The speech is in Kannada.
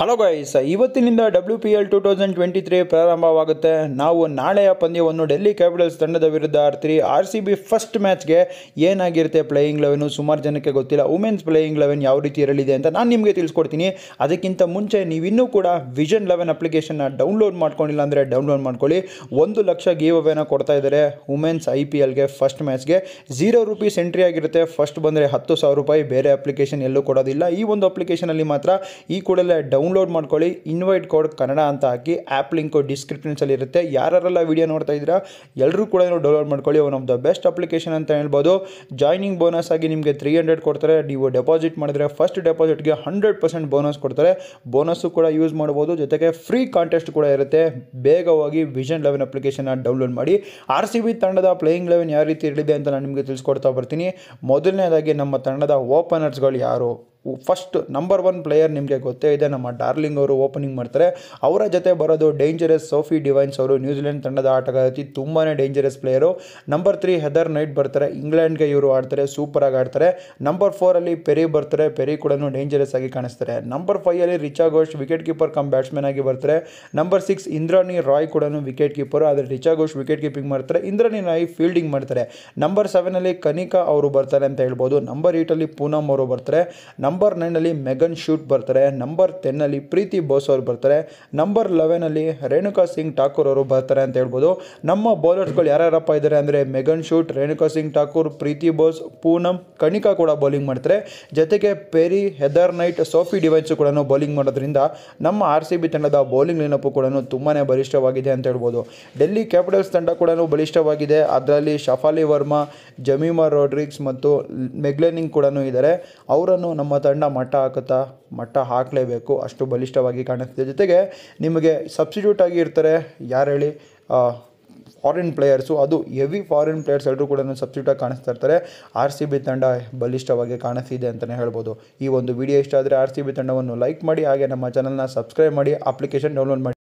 ಹಲೋ ಗಾಯ್ಸ್ ಇವತ್ತಿನಿಂದ W P L two thousand twenty three ಪ್ರಾರಂಭವಾಗುತ್ತೆ ನಾವು ನಾಳೆಯ ಪಂದ್ಯವನ್ನು ಡೆಲ್ಲಿ ಕ್ಯಾಪಿಟಲ್ಸ್ ತಂಡದ ವಿರುದ್ಧ ಆಡ್ತೀರಿ ಆರ್ ಸಿ ಬಿ ಫಸ್ಟ್ ಮ್ಯಾಚ್ಗೆ ಏನಾಗಿರುತ್ತೆ ಪ್ಲೇಯಿಂಗ್ ಲೆವೆನು ಸುಮಾರು ಜನಕ್ಕೆ ಗೊತ್ತಿಲ್ಲ ವುಮೆನ್ಸ್ ಪ್ಲೇಯಿಂಗ್ ಲೆವೆನ್ ಯಾವ ರೀತಿ ಇರಲಿದೆ ಅಂತ ನಾನು ನಿಮಗೆ ತಿಳಿಸ್ಕೊಡ್ತೀನಿ ಅದಕ್ಕಿಂತ ಮುಂಚೆ ನೀವಿನ್ನೂ ಕೂಡ ವಿಷನ್ ಲೆವೆನ್ ಅಪ್ಲಿಕೇಶನ್ನ ಡೌನ್ಲೋಡ್ ಮಾಡ್ಕೊಂಡಿಲ್ಲ ಅಂದರೆ ಡೌನ್ಲೋಡ್ ಮಾಡ್ಕೊಳ್ಳಿ ಒಂದು ಲಕ್ಷ ಗೀವ್ ಅವೇನ ಕೊಡ್ತಾ ಇದ್ದಾರೆ ವುಮೆನ್ಸ್ ಐ ಪಿ ಎಲ್ಗೆ ಫಸ್ಟ್ ಮ್ಯಾಚ್ಗೆ ಝೀರೋ ರುಪೀಸ್ ಎಂಟ್ರಿ ಆಗಿರುತ್ತೆ ಫಸ್ಟ್ ಬಂದರೆ ಹತ್ತು ಸಾವಿರ ರೂಪಾಯಿ ಬೇರೆ ಅಪ್ಲಿಕೇಶನ್ ಎಲ್ಲೂ ಕೊಡೋದಿಲ್ಲ ಈ ಒಂದು ಅಪ್ಲಿಕೇಶನಲ್ಲಿ ಮಾತ್ರ ಈ ಕೂಡಲೇ ಡೌನ್ ಡೌನ್ಲೋಡ್ ಮಾಡ್ಕೊಳ್ಳಿ ಇನ್ವೈಟ್ ಕೋಡ್ ಕನ್ನಡ ಅಂತ ಹಾಕಿ ಆ್ಯಪ್ ಡಿಸ್ಕ್ರಿಪ್ಷನ್ಸಲ್ಲಿ ಇರುತ್ತೆ ಯಾರಲ್ಲ ವೀಡಿಯೋ ನೋಡ್ತಾ ಇದ್ದೀರಾ ಎಲ್ಲರೂ ಕೂಡ ನೀವು ಡೌನ್ಲೋಡ್ ಮಾಡ್ಕೊಳ್ಳಿ one of the best application ಅಂತ ಹೇಳ್ಬೋದು ಜಾಯ್ನಿಂಗ್ ಬೋನಸ್ ಆಗಿ ನಿಮಗೆ ತ್ರೀ ಹಂಡ್ರೆಡ್ ಕೊಡ್ತಾರೆ ನೀವು ಡೆಪಾಸಿಟ್ ಮಾಡಿದ್ರೆ ಫಸ್ಟ್ ಡೆಪಾಸಿಟ್ಗೆ ಹಂಡ್ರೆಡ್ ಪರ್ಸೆಂಟ್ ಬೋನಸ್ ಕೊಡ್ತಾರೆ ಬೋನಸ್ಸು ಕೂಡ ಯೂಸ್ ಮಾಡ್ಬೋದು ಜೊತೆಗೆ ಫ್ರೀ ಕಾಂಟೆಸ್ಟ್ ಕೂಡ ಇರುತ್ತೆ ಬೇಗವಾಗಿ ವಿಷನ್ ಲೆವೆನ್ ಅಪ್ಲಿಕೇಶನ್ನ ಡೌನ್ಲೋಡ್ ಮಾಡಿ ಆರ್ ಸಿ ಬಿ ತಂಡದ ಪ್ಲೇಯಿಂಗ್ ಲೆವೆನ್ ಯಾವ ರೀತಿ ಇರಲಿದೆ ಅಂತ ನಾನು ನಿಮಗೆ ತಿಳಿಸ್ಕೊಡ್ತಾ ಬರ್ತೀನಿ ಮೊದಲನೇದಾಗಿ ನಮ್ಮ ತಂಡದ ಓಪನರ್ಸ್ಗಳು ಯಾರು ಫಸ್ಟ್ ನಂಬರ್ ಒನ್ ಪ್ಲೇಯರ್ ನಿಮಗೆ ಗೊತ್ತೇ ಇದೆ ನಮ್ಮ ಡಾರ್ಲಿಂಗ್ ಅವರು ಓಪನಿಂಗ್ ಮಾಡ್ತಾರೆ ಅವರ ಜೊತೆ ಬರೋದು ಡೇಂಜರಸ್ ಸೋಫಿ ಡಿವೈನ್ಸ್ ಅವರು ನ್ಯೂಜಿಲೆಂಡ್ ತಂಡದ ಆಟಗಾರತಿ ತುಂಬಾ dangerous player number three Heather Knight ಬರ್ತಾರೆ ಇಂಗ್ಲೆಂಡ್ಗೆ ಇವರು ಆಡ್ತಾರೆ ಸೂಪರಾಗಿ ಆಡ್ತಾರೆ ನಂಬರ್ ಫೋರಲ್ಲಿ ಪೆರಿ ಬರ್ತಾರೆ ಪೆರಿ ಕೂಡ ಡೇಂಜರಸ್ ಆಗಿ ಕಾಣಿಸ್ತಾರೆ ನಂಬರ್ ಫೈಯಲ್ಲಿ Richa Ghosh wicket keeper cum batsman ಆಗಿ ಬರ್ತಾರೆ ನಂಬರ್ ಸಿಕ್ಸ್ ಇಂದ್ರಾಣಿ ರಾಯ್ ಕೂಡ ವಿಕೆಟ್ ಕೀಪರ್ ಆದರೆ ರಿಚಾ ಘೋಷ್ ವಿಕೆಟ್ ಕೀಪಿಂಗ್ ಮಾಡ್ತಾರೆ ಇಂದ್ರಾನಿ ರಾಯ್ ಫೀಲ್ಡಿಂಗ್ ಮಾಡ್ತಾರೆ ನಂಬರ್ ಸೆವೆನಲ್ಲಿ ಕನಿಕಾ ಅವರು ಬರ್ತಾರೆ ಅಂತ ಹೇಳ್ಬೋದು ನಂಬರ್ ಏಯ್ಟಲ್ಲಿ ಪೂನಮ್ ಅವರು ಬರ್ತಾರೆ ನಂಬರ್ ನಂಬರ್ ನೈನಲ್ಲಿ ಮೆಗನ್ ಶೂಟ್ ಬರ್ತಾರೆ ನಂಬರ್ ಟೆನ್ನಲ್ಲಿ ಪ್ರೀತಿ ಬೋಸ್ ಅವರು ಬರ್ತಾರೆ ನಂಬರ್ ಲೆವೆನಲ್ಲಿ ರೇಣುಕಾ ಸಿಂಗ್ ಠಾಕೂರ್ ಅವರು ಬರ್ತಾರೆ ಅಂತ ಹೇಳ್ಬೋದು ನಮ್ಮ ಬೌಲರ್ಸ್ಗಳು ಯಾರ್ಯಾರಪ್ಪ ಇದ್ದಾರೆ ಅಂದರೆ ಮೆಗನ್ ಶೂಟ್ ರೇಣುಕಾ ಸಿಂಗ್ ಠಾಕೂರ್ ಪ್ರೀತಿ ಬೋಸ್ ಪೂನಮ್ ಕಣಿಕಾ ಕೂಡ ಬೌಲಿಂಗ್ ಮಾಡ್ತಾರೆ ಜೊತೆಗೆ ಪೆರಿ ಹೆದರ್ ನೈಟ್ ಸೋಫಿ ಡಿವೈನ್ಸು ಕೂಡ ಬೌಲಿಂಗ್ ಮಾಡೋದ್ರಿಂದ ನಮ್ಮ ಆರ್ ಸಿ ಬಿ ತಂಡದ ಬೌಲಿಂಗ್ ನೆನಪು ಕೂಡ ತುಂಬಾ ಬಲಿಷ್ಠವಾಗಿದೆ ಅಂತ ಹೇಳ್ಬೋದು ಡೆಲ್ಲಿ ಕ್ಯಾಪಿಟಲ್ಸ್ ತಂಡ ಕೂಡ ಬಲಿಷ್ಠವಾಗಿದೆ ಅದರಲ್ಲಿ ಶಫಾಲಿ ವರ್ಮಾ ಜಮೀಮಾ ರೋಡ್ರಿಕ್ಸ್ ಮತ್ತು ಮೆಗ್ಲೆನಿಂಗ್ ಕೂಡ ಇದ್ದಾರೆ ಅವರನ್ನು ನಮ್ಮ ತಂಡ ಮಟ್ಟ ಹಾಕುತ್ತಾ ಮಟ್ಟ ಹಾಕಲೇಬೇಕು ಅಷ್ಟು ಬಲಿಷ್ಠವಾಗಿ ಕಾಣಿಸ್ತಿದೆ ಜೊತೆಗೆ ನಿಮಗೆ ಸಬ್ಸ್ಟಿಟ್ಯೂಟ್ ಆಗಿ ಇರ್ತಾರೆ ಯಾರು ಹೇಳಿ ಫಾರಿನ್ ಪ್ಲೇಯರ್ಸು ಅದು ಹೆವಿ ಫಾರಿನ್ ಪ್ಲೇಯರ್ಸ್ ಎಲ್ಲರೂ ಕೂಡ ಸಬ್ಸ್ಟಿಟ್ಯೂಟಾಗಿ ಕಾಣಿಸ್ತಾ ಇರ್ತಾರೆ ಆರ್ ಸಿ ಬಿ ತಂಡ ಬಲಿಷ್ಠವಾಗಿ ಕಾಣಿಸ್ತಿದೆ ಅಂತಲೇ ಹೇಳ್ಬೋದು ಈ ಒಂದು ವಿಡಿಯೋ ಇಷ್ಟ ಆದರೆ ಆರ್ ಸಿ ಬಿ ತಂಡವನ್ನು ಲೈಕ್ ಮಾಡಿ ಹಾಗೆ ನಮ್ಮ ಚಾನಲ್ನ ಸಬ್ಸ್ಕ್ರೈಬ್ ಮಾಡಿ ಅಪ್ಲಿಕೇಶನ್ ಡೌನ್ಲೋಡ್ ಮಾಡಿ